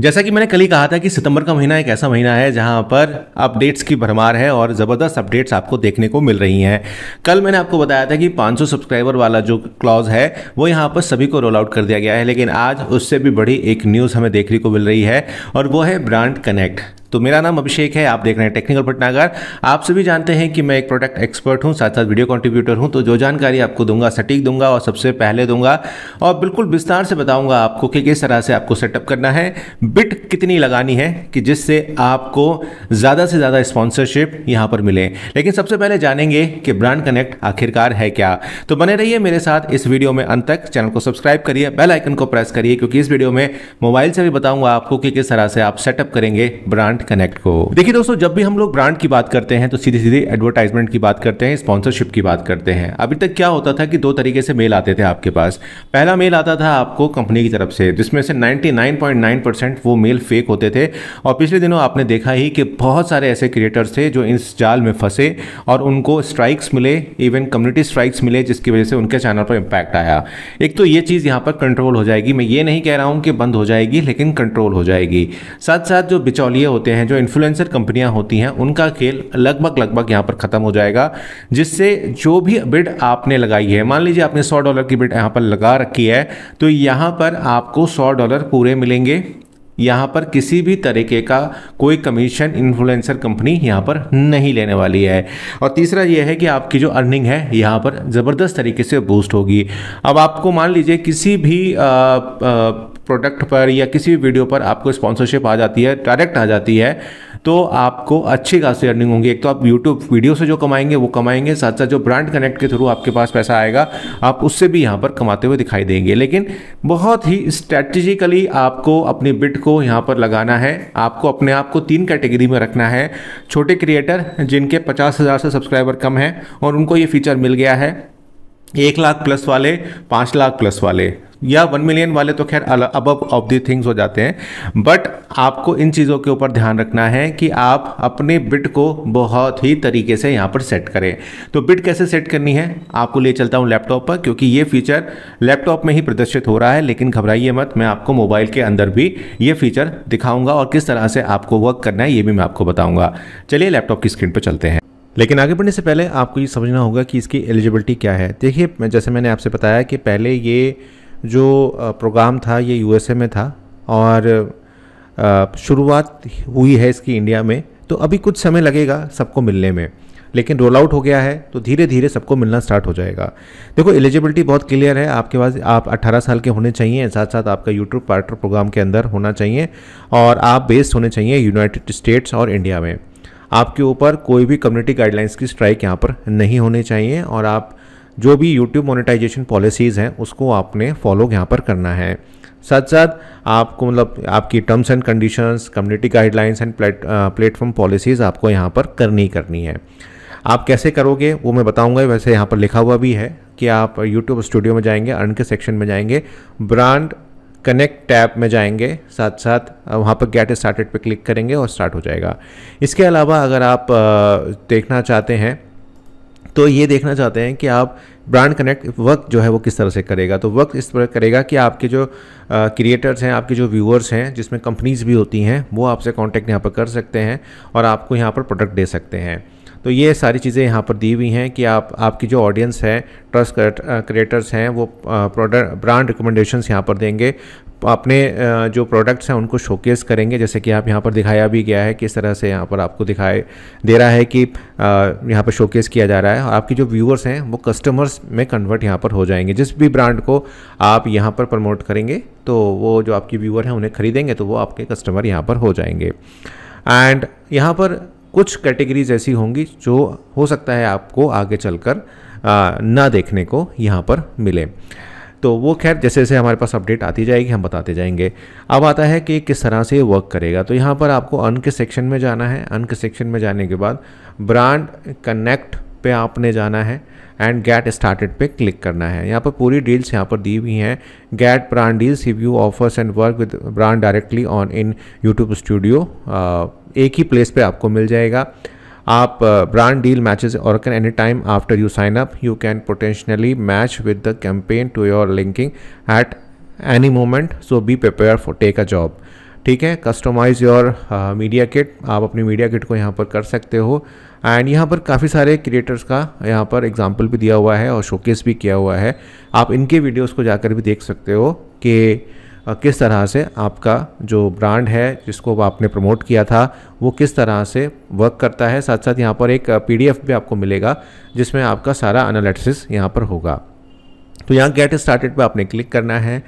जैसा कि मैंने कल ही कहा था कि सितंबर का महीना एक ऐसा महीना है जहां पर अपडेट्स की भरमार है और ज़बरदस्त अपडेट्स आपको देखने को मिल रही हैं कल मैंने आपको बताया था कि 500 सब्सक्राइबर वाला जो क्लॉज है वो यहां पर सभी को रोल आउट कर दिया गया है लेकिन आज उससे भी बड़ी एक न्यूज़ हमें देखने को मिल रही है और वो है ब्रांड कनेक्ट तो मेरा नाम अभिषेक है आप देख रहे हैं टेक्निकल पटनागर आप सभी जानते हैं कि मैं एक प्रोडक्ट एक्सपर्ट हूं साथ साथ वीडियो कंट्रीब्यूटर हूं तो जो जानकारी आपको दूंगा सटीक दूंगा और सबसे पहले दूंगा और बिल्कुल विस्तार से बताऊंगा आपको कि किस तरह से आपको सेटअप करना है बिट कितनी लगानी है कि जिससे आपको ज़्यादा से ज़्यादा स्पॉन्सरशिप यहाँ पर मिले लेकिन सबसे पहले जानेंगे कि ब्रांड कनेक्ट आखिरकार है क्या तो बने रहिए मेरे साथ इस वीडियो में अंत तक चैनल को सब्सक्राइब करिए बेलाइकन को प्रेस करिए क्योंकि इस वीडियो में मोबाइल से भी बताऊंगा आपको कि किस तरह से आप सेटअप करेंगे ब्रांड ब्रांड कनेक्ट को देखिए दोस्तों जब भी हम लोग ब्रांड की बात करते हैं तो सीधे सीधे एडवर्टाइजमेंट की बात करते हैं स्पॉन्सरशिप की बात करते हैं अभी तक क्या होता था कि दो तरीके से मेल आते थे आपके पास पहला मेल आता था आपको कंपनी की तरफ से जिसमें से 99.9 वो मेल फेक होते थे और पिछले दिनों आपने देखा ही कि बहुत सारे ऐसे क्रिएटर्स थे जो इस जाल में फंसे और उनको स्ट्राइक्स मिले इवन कम्युनिटी स्ट्राइक्स मिले जिसकी वजह से उनके चैनल पर इम्पैक्ट आया एक तो ये चीज़ यहाँ पर कंट्रोल हो जाएगी मैं ये नहीं कह रहा हूँ कि बंद हो जाएगी लेकिन कंट्रोल हो जाएगी साथ साथ जो बिचौलिए होते होते हैं जो इन्फ्लुएंसर कंपनियां होती हैं उनका खेल लगभग लगभग यहां पर ख़त्म हो जाएगा जिससे जो भी बिड आपने लगाई है मान लीजिए आपने सौ डॉलर की बिड यहां पर लगा रखी है तो यहां पर आपको सौ डॉलर पूरे मिलेंगे यहाँ पर किसी भी तरीके का कोई कमीशन इन्फ्लुएंसर कंपनी यहाँ पर नहीं लेने वाली है और तीसरा यह है कि आपकी जो अर्निंग है यहाँ पर ज़बरदस्त तरीके से बूस्ट होगी अब आपको मान लीजिए किसी भी आ, आ, प्रोडक्ट पर या किसी भी वीडियो पर आपको स्पॉन्सरशिप आ जाती है डायरेक्ट आ जाती है तो आपको अच्छी खासी अर्निंग होंगी एक तो आप यूट्यूब वीडियो से जो कमाएंगे वो कमाएंगे साथ साथ जो ब्रांड कनेक्ट के थ्रू आपके पास पैसा आएगा आप उससे भी यहाँ पर कमाते हुए दिखाई देंगे लेकिन बहुत ही स्ट्रैटेजिकली आपको अपनी बिट को यहाँ पर लगाना है आपको अपने आप को तीन कैटेगरी में रखना है छोटे क्रिएटर जिनके पचास हज़ार से सब्सक्राइबर कम हैं और उनको ये फीचर मिल गया है एक लाख प्लस वाले पाँच लाख प्लस वाले या वन मिलियन वाले तो खैर अब ऑफ दी थिंग्स हो जाते हैं बट आपको इन चीज़ों के ऊपर ध्यान रखना है कि आप अपने बिट को बहुत ही तरीके से यहाँ पर सेट करें तो बिट कैसे सेट करनी है आपको ले चलता हूँ लैपटॉप पर क्योंकि ये फीचर लैपटॉप में ही प्रदर्शित हो रहा है लेकिन घबराइए मत मैं आपको मोबाइल के अंदर भी ये फीचर दिखाऊंगा और किस तरह से आपको वर्क करना है ये भी मैं आपको बताऊंगा चलिए लैपटॉप की स्क्रीन पर चलते हैं लेकिन आगे बढ़ने से पहले आपको ये समझना होगा कि इसकी एलिजिबिलिटी क्या है देखिए जैसे मैंने आपसे बताया कि पहले ये जो प्रोग्राम था ये यूएसए में था और शुरुआत हुई है इसकी इंडिया में तो अभी कुछ समय लगेगा सबको मिलने में लेकिन रोल आउट हो गया है तो धीरे धीरे सबको मिलना स्टार्ट हो जाएगा देखो एलिजिबिलिटी बहुत क्लियर है आपके पास आप 18 साल के होने चाहिए साथ साथ आपका यूट्यूब पार्टनर प्रोग्राम के अंदर होना चाहिए और आप बेस्ड होने चाहिए यूनाइटेड स्टेट्स और इंडिया में आपके ऊपर कोई भी कम्युनिटी गाइडलाइंस की स्ट्राइक यहाँ पर नहीं होनी चाहिए और आप जो भी यूट्यूब मोनिटाइजेशन पॉलिसीज़ हैं उसको आपने फॉलो यहाँ पर करना है साथ साथ आपको मतलब आपकी terms and conditions community guidelines and plate platform policies आपको यहाँ पर करनी करनी है आप कैसे करोगे वो मैं बताऊंगा वैसे यहाँ पर लिखा हुआ भी है कि आप यूट्यूब स्टूडियो में जाएंगे अर्न के सेक्शन में जाएंगे ब्रांड कनेक्ट टैब में जाएंगे साथ साथ वहाँ पर गेट स्टार्टेड पे क्लिक करेंगे और स्टार्ट हो जाएगा इसके अलावा अगर आप देखना चाहते हैं तो ये देखना चाहते हैं कि आप ब्रांड कनेक्ट वक्त जो है वो किस तरह से करेगा तो वक्त इस तरह करेगा कि आपके जो क्रिएटर्स हैं आपके जो व्यूअर्स हैं जिसमें कंपनीज़ भी होती हैं वो आपसे कॉन्टैक्ट यहाँ पर कर सकते हैं और आपको यहाँ पर प्रोडक्ट दे सकते हैं तो ये सारी चीज़ें यहाँ पर दी हुई हैं कि आप आपकी जो ऑडियंस है ट्रस्ट क्रिएटर्स uh, हैं वो प्रोडक्ट ब्रांड रिकमेंडेशंस यहाँ पर देंगे अपने uh, जो प्रोडक्ट्स हैं उनको शोकेस करेंगे जैसे कि आप यहाँ पर दिखाया भी गया है किस तरह से यहाँ पर आपको दिखाए दे रहा है कि uh, यहाँ पर शोकेस किया जा रहा है और आपकी जो व्यूअर्स हैं वो कस्टमर्स में कन्वर्ट यहाँ पर हो जाएंगे जिस भी ब्रांड को आप यहाँ पर प्रमोट करेंगे तो वो जो आपकी व्यूअर हैं उन्हें खरीदेंगे तो वो आपके कस्टमर यहाँ पर हो जाएंगे एंड यहाँ पर कुछ कैटेगरीज ऐसी होंगी जो हो सकता है आपको आगे चलकर ना देखने को यहाँ पर मिले तो वो खैर जैसे जैसे हमारे पास अपडेट आती जाएगी हम बताते जाएंगे अब आता है कि किस तरह से वर्क करेगा तो यहाँ पर आपको अन के सेक्शन में जाना है अन के सेक्शन में जाने के बाद ब्रांड कनेक्ट पे आपने जाना है एंड गेट स्टार्टेड पे क्लिक करना है यहाँ पर पूरी डील्स यहाँ पर दी हुई हैं get brand deals you offers and work with brand directly on in YouTube studio एक ही प्लेस पे आपको मिल जाएगा आप ब्रांड डील मैचेस और can any time after you sign up you can potentially match with the campaign to your linking at any moment so be prepare for take a job ठीक है customise your media kit आप अपनी media kit को यहाँ पर कर सकते हो एंड यहाँ पर काफ़ी सारे क्रिएटर्स का यहाँ पर एग्जाम्पल भी दिया हुआ है और शोकेस भी किया हुआ है आप इनके वीडियोस को जाकर भी देख सकते हो कि किस तरह से आपका जो ब्रांड है जिसको आपने प्रमोट किया था वो किस तरह से वर्क करता है साथ साथ यहाँ पर एक पीडीएफ भी आपको मिलेगा जिसमें आपका सारा एनालिसिस यहाँ पर होगा तो यहाँ गेट स्टार्टेड पर आपने क्लिक करना है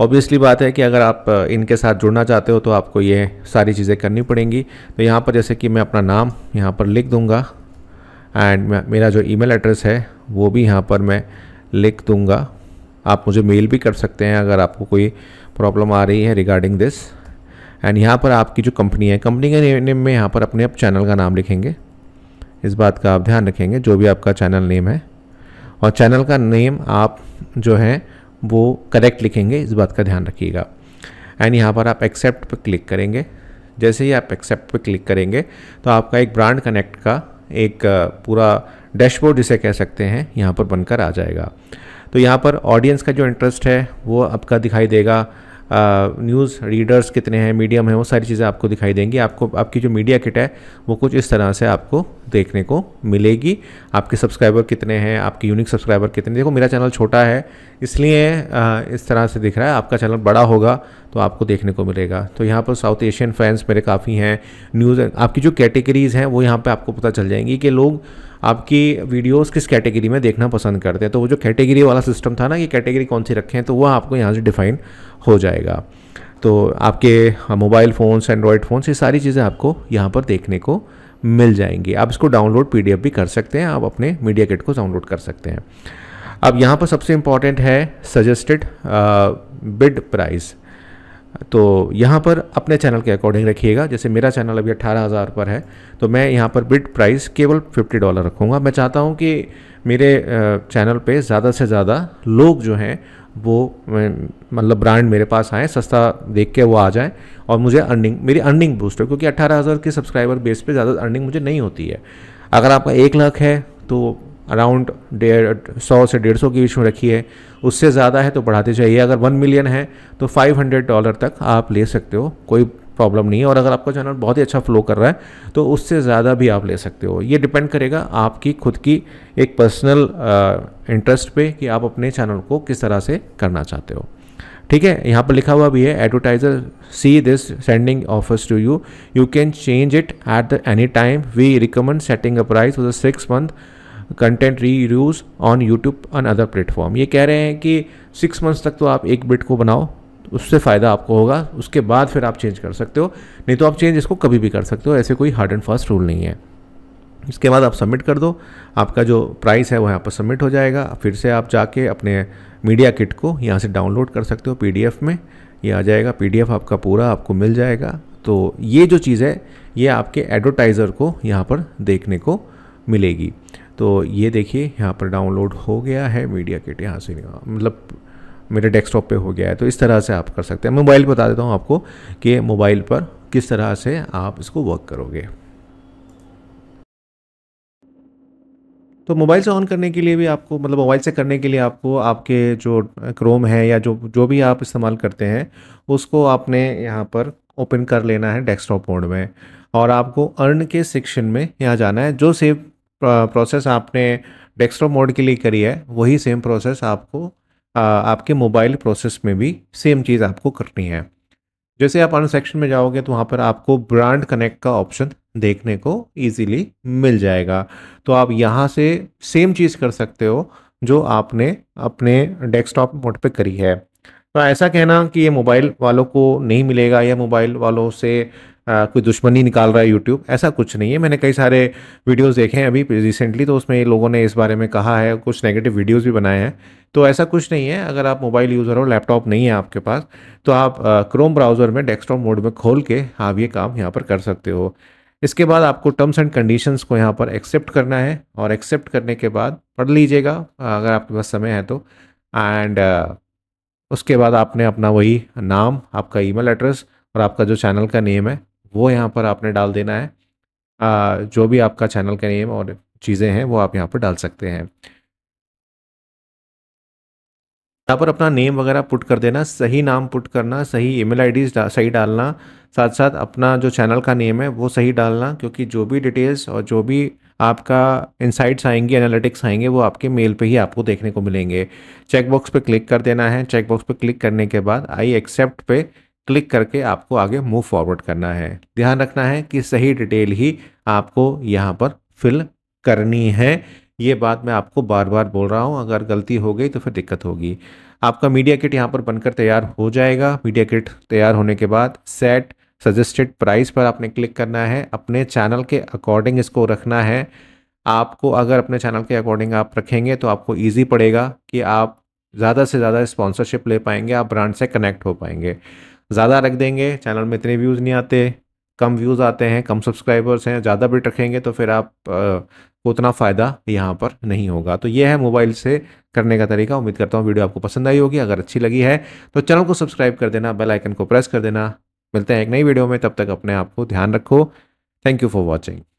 ऑब्वियसली बात है कि अगर आप इनके साथ जुड़ना चाहते हो तो आपको ये सारी चीज़ें करनी पड़ेंगी तो यहाँ पर जैसे कि मैं अपना नाम यहाँ पर लिख दूँगा एंड मेरा जो ईमेल एड्रेस है वो भी यहाँ पर मैं लिख दूँगा आप मुझे मेल भी कर सकते हैं अगर आपको कोई प्रॉब्लम आ रही है रिगार्डिंग दिस एंड यहाँ पर आपकी जो कंपनी है कंपनी के नेम में यहाँ पर अपने आप चैनल का नाम लिखेंगे इस बात का आप ध्यान रखेंगे जो भी आपका चैनल नेम है और चैनल का नेम आप जो है वो करेक्ट लिखेंगे इस बात का ध्यान रखिएगा एंड यहाँ पर आप एक्सेप्ट पर क्लिक करेंगे जैसे ही आप एक्सेप्ट पर क्लिक करेंगे तो आपका एक ब्रांड कनेक्ट का एक पूरा डैशबोर्ड जिसे कह सकते हैं यहाँ पर बनकर आ जाएगा तो यहाँ पर ऑडियंस का जो इंटरेस्ट है वो आपका दिखाई देगा न्यूज़ रीडर्स कितने हैं मीडियम है वो सारी चीज़ें आपको दिखाई देंगी आपको आपकी जो मीडिया किट है वो कुछ इस तरह से आपको देखने को मिलेगी आपके सब्सक्राइबर कितने हैं आपके यूनिक सब्सक्राइबर कितने देखो मेरा चैनल छोटा है इसलिए इस तरह से दिख रहा है आपका चैनल बड़ा होगा तो आपको देखने को मिलेगा तो यहाँ पर साउथ एशियन फैंस मेरे काफ़ी हैं न्यूज़ आपकी जो कैटेगरीज़ हैं वो यहाँ पर आपको पता चल जाएंगी कि लोग आपकी वीडियोस किस कैटेगरी में देखना पसंद करते हैं तो वो जो कैटेगरी वाला सिस्टम था ना ये कैटेगरी कौन सी रखें तो वह आपको यहाँ से डिफाइन हो जाएगा तो आपके मोबाइल फ़ोन्स एंड्रॉयड फ़ोन्स ये सारी चीज़ें आपको यहाँ पर देखने को मिल जाएंगी आप इसको डाउनलोड पी भी कर सकते हैं आप अपने मीडिया किट को डाउनलोड कर सकते हैं अब यहाँ पर सबसे इम्पॉर्टेंट है सजेस्टेड बिड प्राइस तो यहाँ पर अपने चैनल के अकॉर्डिंग रखिएगा जैसे मेरा चैनल अभी अट्ठारह हज़ार पर है तो मैं यहाँ पर बिड प्राइस केवल फिफ्टी डॉलर रखूँगा मैं चाहता हूँ कि मेरे चैनल पे ज़्यादा से ज़्यादा लोग जो हैं वो मतलब ब्रांड मेरे पास आए सस्ता देख के वो आ जाए और मुझे अर्निंग मेरी अर्निंग बूस्ट हो क्योंकि अट्ठारह हज़ार के सब्सक्राइबर बेस पे ज़्यादा अर्निंग मुझे नहीं होती है अगर आपका एक लाख है तो अराउंड डेढ़ सौ से डेढ़ सौ के बीच में है उससे ज़्यादा है तो बढ़ाते जाइए अगर वन मिलियन है तो फाइव हंड्रेड डॉलर तक आप ले सकते हो कोई प्रॉब्लम नहीं है और अगर आपका चैनल बहुत ही अच्छा फ्लो कर रहा है तो उससे ज़्यादा भी आप ले सकते हो ये डिपेंड करेगा आपकी खुद की एक पर्सनल इंटरेस्ट पे कि आप अपने चैनल को किस तरह से करना चाहते हो ठीक है यहाँ पर लिखा हुआ भी है advertiser see this sending offers to you you can change it at the any time we recommend setting a price for the six month content reuse on YouTube and other platform ये कह रहे हैं कि six months तक तो आप एक bit को बनाओ उससे फ़ायदा आपको होगा उसके बाद फिर आप चेंज कर सकते हो नहीं तो आप चेंज इसको कभी भी कर सकते हो ऐसे कोई हार्ड एंड फास्ट रूल नहीं है इसके बाद आप सबमिट कर दो आपका जो प्राइस है वो यहाँ पर सबमिट हो जाएगा फिर से आप जाके अपने मीडिया किट को यहाँ से डाउनलोड कर सकते हो पी में ये आ जाएगा पी आपका पूरा आपको मिल जाएगा तो ये जो चीज़ है ये आपके एडवर्टाइज़र को यहाँ पर देखने को मिलेगी तो ये देखिए यहाँ पर डाउनलोड हो गया है मीडिया किट यहाँ से मतलब मेरे डेस्कटॉप पे हो गया है तो इस तरह से आप कर सकते हैं मोबाइल बता देता हूँ आपको कि मोबाइल पर किस तरह से आप इसको वर्क करोगे तो मोबाइल से ऑन करने के लिए भी आपको मतलब मोबाइल से करने के लिए आपको आपके जो क्रोम है या जो जो भी आप इस्तेमाल करते हैं उसको आपने यहाँ पर ओपन कर लेना है डेस्कटॉप मोड में और आपको अर्न के सेक्शन में यहाँ जाना है जो सेम प्रोसेस आपने डेस्कटॉप मोड के लिए करी है वही सेम प्रोसेस आपको आपके मोबाइल प्रोसेस में भी सेम चीज़ आपको करनी है जैसे आप अन सेक्शन में जाओगे तो वहाँ पर आपको ब्रांड कनेक्ट का ऑप्शन देखने को इजीली मिल जाएगा तो आप यहाँ से सेम चीज़ कर सकते हो जो आपने अपने डेस्कटॉप मोड पे करी है तो ऐसा कहना कि ये मोबाइल वालों को नहीं मिलेगा या मोबाइल वालों से कोई दुश्मनी निकाल रहा है यूट्यूब ऐसा कुछ नहीं है मैंने कई सारे वीडियोज़ देखे हैं अभी रिसेंटली तो उसमें लोगों ने इस बारे में कहा है कुछ नेगेटिव वीडियोज़ भी बनाए हैं तो ऐसा कुछ नहीं है अगर आप मोबाइल यूज़र हो लैपटॉप नहीं है आपके पास तो आप क्रोम ब्राउज़र में डेस्कटॉप मोड में खोल के आप ये काम यहाँ पर कर सकते हो इसके बाद आपको टर्म्स एंड कंडीशंस को यहाँ पर एक्सेप्ट करना है और एक्सेप्ट करने के बाद पढ़ लीजिएगा अगर आपके पास समय है तो एंड उसके बाद आपने अपना वही नाम आपका ईमेल एड्रेस और आपका जो चैनल का नेम है वो यहाँ पर आपने डाल देना है आ, जो भी आपका चैनल का नेम और चीज़ें हैं वो आप यहाँ पर डाल सकते हैं यहाँ पर अपना नेम वगैरह पुट कर देना सही नाम पुट करना सही ईमेल आईडी डा, सही डालना साथ साथ अपना जो चैनल का नेम है वो सही डालना क्योंकि जो भी डिटेल्स और जो भी आपका इंसाइट्स आएंगे एनालिटिक्स आएंगे वो आपके मेल पे ही आपको देखने को मिलेंगे चेकबॉक्स पे क्लिक कर देना है चेकबॉक्स पे क्लिक करने के बाद आई एक्सेप्ट पे क्लिक करके आपको आगे मूव फॉरवर्ड करना है ध्यान रखना है कि सही डिटेल ही आपको यहाँ पर फिल करनी है ये बात मैं आपको बार बार बोल रहा हूँ अगर गलती हो गई तो फिर दिक्कत होगी आपका मीडिया किट यहाँ पर बनकर तैयार हो जाएगा मीडिया किट तैयार होने के बाद सेट सजेस्टेड प्राइस पर आपने क्लिक करना है अपने चैनल के अकॉर्डिंग इसको रखना है आपको अगर अपने चैनल के अकॉर्डिंग आप रखेंगे तो आपको ईजी पड़ेगा कि आप ज़्यादा से ज़्यादा स्पॉन्सरशिप ले पाएंगे आप ब्रांड से कनेक्ट हो पाएंगे ज़्यादा रख देंगे चैनल में इतने व्यूज़ नहीं आते कम व्यूज़ आते हैं कम सब्सक्राइबर्स हैं ज़्यादा बिट रखेंगे तो फिर आप को उतना फ़ायदा यहाँ पर नहीं होगा तो ये है मोबाइल से करने का तरीका उम्मीद करता हूँ वीडियो आपको पसंद आई होगी अगर अच्छी लगी है तो चैनल को सब्सक्राइब कर देना बेल आइकन को प्रेस कर देना मिलते हैं एक नई वीडियो में तब तक अपने आप को ध्यान रखो थैंक यू फॉर वॉचिंग